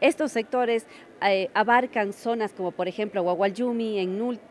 Estos sectores eh, abarcan zonas como por ejemplo Guagualyumi,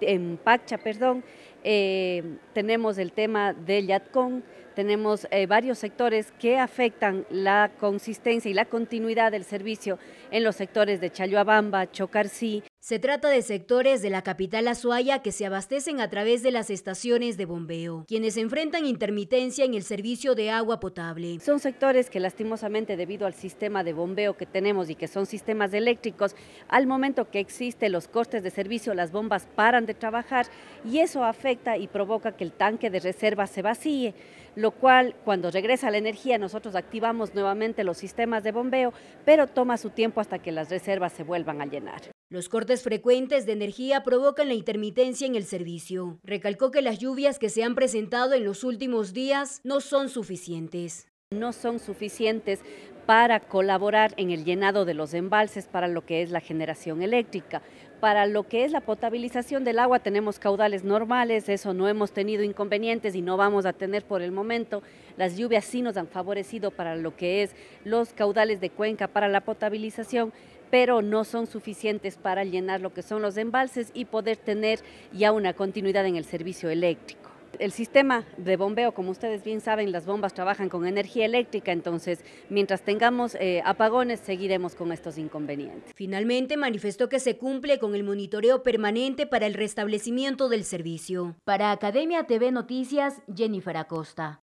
en, Pacha, perdón, eh, tenemos el tema del Yatcon, tenemos eh, varios sectores que afectan la consistencia y la continuidad del servicio en los sectores de Chayoabamba, Chocarcí, se trata de sectores de la capital azuaya que se abastecen a través de las estaciones de bombeo, quienes enfrentan intermitencia en el servicio de agua potable. Son sectores que lastimosamente debido al sistema de bombeo que tenemos y que son sistemas eléctricos, al momento que existen los cortes de servicio, las bombas paran de trabajar y eso afecta y provoca que el tanque de reserva se vacíe, lo cual cuando regresa la energía nosotros activamos nuevamente los sistemas de bombeo, pero toma su tiempo hasta que las reservas se vuelvan a llenar. Los cortes frecuentes de energía provocan la intermitencia en el servicio. Recalcó que las lluvias que se han presentado en los últimos días no son suficientes. No son suficientes para colaborar en el llenado de los embalses, para lo que es la generación eléctrica. Para lo que es la potabilización del agua tenemos caudales normales, eso no hemos tenido inconvenientes y no vamos a tener por el momento. Las lluvias sí nos han favorecido para lo que es los caudales de cuenca, para la potabilización pero no son suficientes para llenar lo que son los embalses y poder tener ya una continuidad en el servicio eléctrico. El sistema de bombeo, como ustedes bien saben, las bombas trabajan con energía eléctrica, entonces mientras tengamos eh, apagones seguiremos con estos inconvenientes. Finalmente manifestó que se cumple con el monitoreo permanente para el restablecimiento del servicio. Para Academia TV Noticias, Jennifer Acosta.